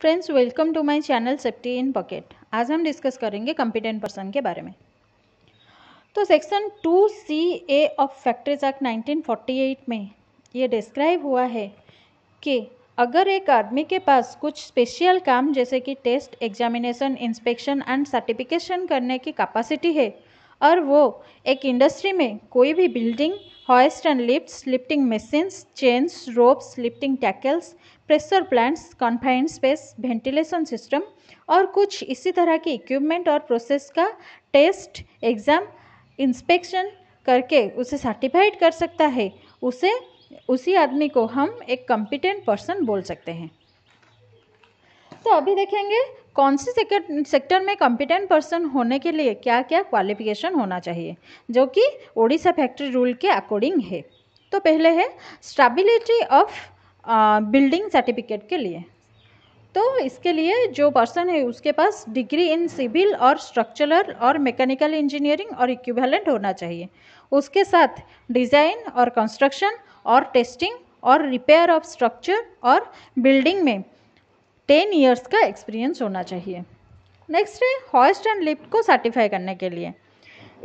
Friends welcome to my channel safety in pocket आज हम discuss करेंगे कंपिटेंट पर्सन के बारे में तो section two C A of factories act 1948 में ये डिस्क्राइब हुआ है कि अगर एक आदमी के पास कुछ स्पेशल काम जैसे कि test examination inspection and certification करने की कैपेसिटी है और वो एक इंडस्ट्री में कोई भी building hoist and lifts, lifting machines, chains, ropes, lifting tackles, pressure plants confined space ventilation system और कुछ इसी तरह के इक्विपमेंट और प्रोसेस का टेस्ट एग्ज़ाम इंस्पेक्शन करके उसे सर्टिफाइड कर सकता है उसे उसी आदमी को हम एक कम्पिटेंट पर्सन बोल सकते हैं तो अभी देखेंगे कौन से सेक्टर में कॉम्पिटेंट पर्सन होने के लिए क्या क्या क्वालिफिकेशन होना चाहिए जो कि ओडिशा फैक्ट्री रूल के अकॉर्डिंग है तो पहले है स्टेबिलिटी ऑफ बिल्डिंग सर्टिफिकेट के लिए तो इसके लिए जो पर्सन है उसके पास डिग्री इन सिविल और स्ट्रक्चरल और मैकेनिकल इंजीनियरिंग और इक्विवेलेंट होना चाहिए उसके साथ डिज़ाइन और कंस्ट्रक्शन और टेस्टिंग और रिपेयर ऑफ स्ट्रक्चर और बिल्डिंग में टेन ईयर्स का एक्सपीरियंस होना चाहिए नेक्स्ट है हॉस्ट एंड लिफ्ट को सर्टिफाई करने के लिए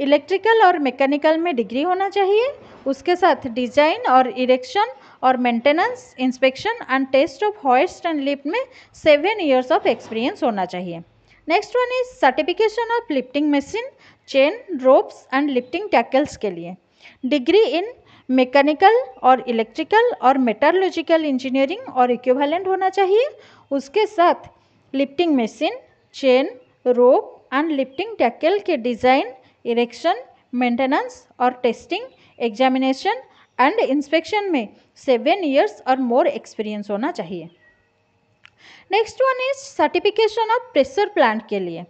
इलेक्ट्रिकल और मैकेनिकल में डिग्री होना चाहिए उसके साथ डिजाइन और इरेक्शन और maintenance inspection and test of hoist and lift में सेवन ईयर्स ऑफ एक्सपीरियंस होना चाहिए next one is certification of lifting machine chain ropes and lifting tackles के लिए डिग्री इन मैकेनिकल और इलेक्ट्रिकल और मेटालोजिकल इंजीनियरिंग और equivalent होना चाहिए उसके साथ lifting machine chain rope and lifting tackle के डिज़ाइन इरेक्शन मेंटेनेंस और टेस्टिंग एग्जामिनेशन एंड इंस्पेक्शन में सेवन ईयर्स और मोर एक्सपीरियंस होना चाहिए next one is certification of pressure plant के लिए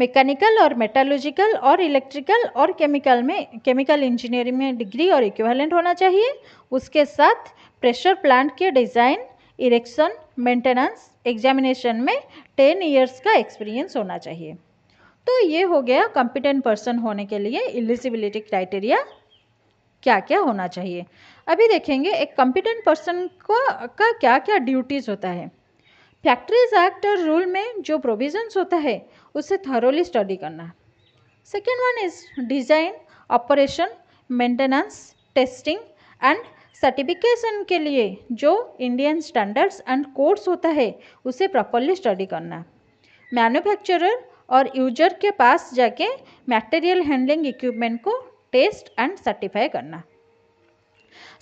मैकेनिकल और मेटालोजिकल और इलेक्ट्रिकल और केमिकल में केमिकल इंजीनियरिंग में डिग्री और इक्विवेलेंट होना चाहिए उसके साथ प्रेशर प्लांट के डिज़ाइन इरेक्शन मेंटेनेंस एग्जामिनेशन में टेन ईयर्स का एक्सपीरियंस होना चाहिए तो ये हो गया कॉम्पिटेंट पर्सन होने के लिए एलिजिबिलिटी क्राइटेरिया क्या क्या होना चाहिए अभी देखेंगे एक कॉम्पिटेंट पर्सन का क्या क्या ड्यूटीज़ होता है फैक्ट्रीज एक्ट और रूल में जो प्रोविजंस होता है उसे थरोली स्टडी करना second one is design operation maintenance testing and certification के लिए जो इंडियन स्टैंडर्ड्स एंड कोड्स होता है उसे प्रॉपरली स्टडी करना मैन्युफैक्चरर और यूजर के पास जाके मटेरियल हैंडलिंग इक्विपमेंट को टेस्ट एंड सर्टिफाई करना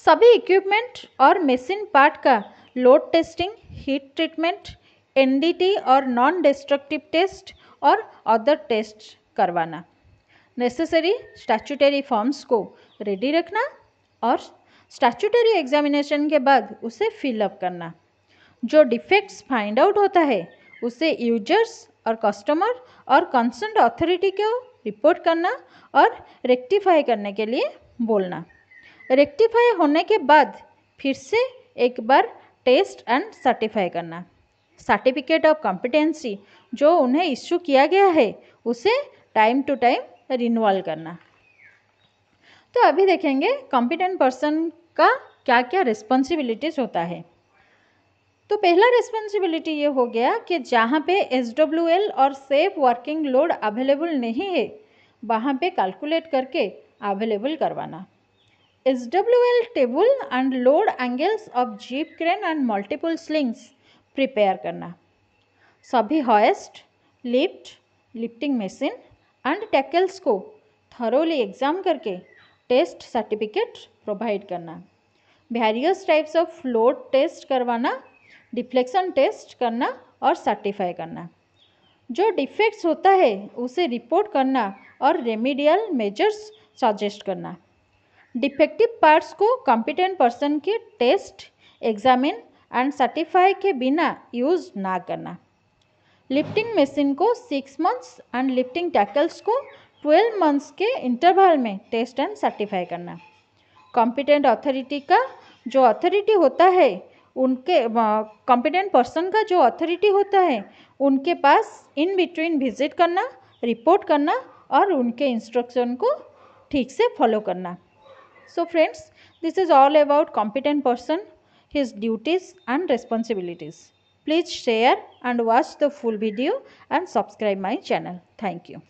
सभी इक्विपमेंट और मशीन पार्ट का load testing heat treatment NDT और नॉन डिस्ट्रक्टिव टेस्ट और अदर टेस्ट करवाना नेसेसरी स्टैचुटरी फॉर्म्स को रेडी रखना और स्टैचुटरी एग्जामिनेशन के बाद उसे फिलअप करना जो डिफेक्ट्स फाइंड आउट होता है उसे यूजर्स और कस्टमर और कंसर्न अथॉरिटी को रिपोर्ट करना और रेक्टिफाई करने के लिए बोलना रेक्टिफाई होने के बाद फिर से एक बार टेस्ट एंड सर्टिफाई करना सर्टिफिकेट ऑफ कॉम्पिटेंसी जो उन्हें इश्यू किया गया है उसे टाइम टू टाइम रिन्यूअल करना तो अभी देखेंगे कॉम्पिटेंट पर्सन का क्या क्या रिस्पॉन्सिबिलिटीज़ होता है तो पहला रिस्पॉन्सिबिलिटी ये हो गया कि जहाँ पे एस डब्ल्यू एल और सेफ वर्किंग लोड अवेलेबल नहीं है वहाँ पे कैलकुलेट करके अवेलेबल करवाना W L table and load angles of jib crane and multiple slings prepare करना सभी hoist, lift lifting machine and tackles को थरोली एग्जाम करके टेस्ट सर्टिफिकेट प्रोवाइड करना various types of float test करवाना deflection test करना और certify करना जो डिफेक्ट्स होता है उसे रिपोर्ट करना और रेमिडियल मेजर्स सजेस्ट करना डिफेक्टिव पार्ट्स को कॉम्पिटेंट पर्सन के टेस्ट एग्जामिन एंड सर्टिफाई के बिना यूज ना करना लिफ्टिंग मशीन को six months and lifting tackles को ट्वेल्व मंथ्स के इंटरवल में टेस्ट एंड सर्टिफाई करना कॉम्पिटेंट अथॉरिटी का जो अथॉरिटी होता है उनके कॉम्पिटेंट पर्सन का जो अथॉरिटी होता है उनके पास इन बिटवीन विजिट करना रिपोर्ट करना और उनके इंस्ट्रक्शन को ठीक से फॉलो करना So friends, this is all about competent person, his duties and responsibilities. Please share and watch the full video and subscribe my channel. Thank you.